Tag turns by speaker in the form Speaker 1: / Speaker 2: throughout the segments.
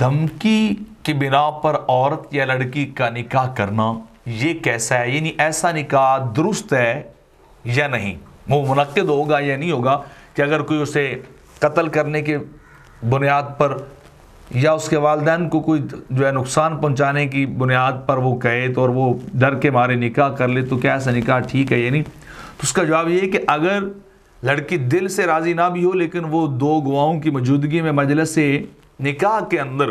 Speaker 1: धमकी के बिना पर औरत या लड़की का निकाह करना ये कैसा है यानी ऐसा निकाह दुरुस्त है या नहीं वो मुनद होगा या नहीं होगा कि अगर कोई उसे कत्ल करने के बुनियाद पर या उसके वालदेन को कोई जो है नुकसान पहुंचाने की बुनियाद पर वो कहे तो और वो डर के मारे निकाह कर ले तो क्या ऐसा निकाह ठीक है यानी तो उसका जवाब ये है कि अगर लड़की दिल से राज़ी ना भी हो लेकिन वो दो गुआओं की मौजूदगी में मजलस से निकाह के अंदर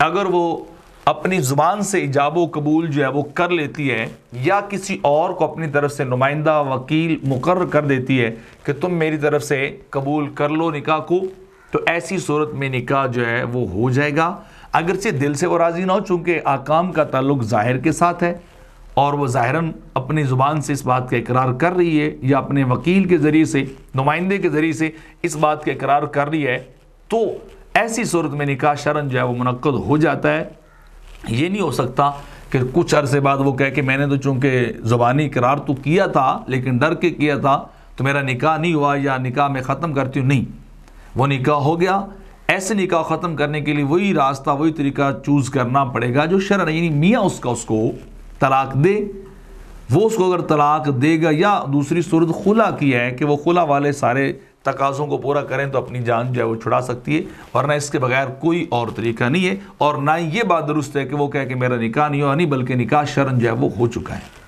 Speaker 1: अगर वो अपनी ज़ुबान से इजाब कबूल जो है वो कर लेती है या किसी और को अपनी तरफ से नुमाइंदा वकील मुकर कर देती है कि तुम मेरी तरफ से कबूल कर लो निकाह को तो ऐसी सूरत में निकाह जो है वो हो जाएगा अगरचे दिल से वो राज़ी ना हो चूँकि आकाम का ताल्लुक ज़ाहिर के साथ है और वह ज़ाहरा अपनी ज़ुबान से इस बात का इकरार कर रही है या अपने वकील के ज़रिए से नुमाइंदे के ज़रिए से इस बात का इकरार कर रही है तो ऐसी सूरत में निका शरण जो है वो मनक़द हो जाता है ये नहीं हो सकता कि कुछ अरसे बाद वो कह के मैंने तो चूँकि ज़ुबानी करार तो किया था लेकिन डर के किया था तो मेरा निकाह नहीं हुआ या निकाह मैं ख़त्म करती हूँ नहीं वो निकाह हो गया ऐसे निकाह ख़त्म करने के लिए वही रास्ता वही तरीका चूज़ करना पड़ेगा जो शरण यानी मियाँ उसका उसको तलाक दे वो उसको अगर तलाक देगा या दूसरी सूरत खुला की है कि वो खुला वाले सारे तकाज़ों को पूरा करें तो अपनी जान जो है वो छुड़ा सकती है वरना इसके बगैर कोई और तरीका नहीं है और ना ये बात दुरुस्त है कि वो कह के मेरा निकाह नहीं हो नहीं बल्कि निकाह शरण जो है वो हो चुका है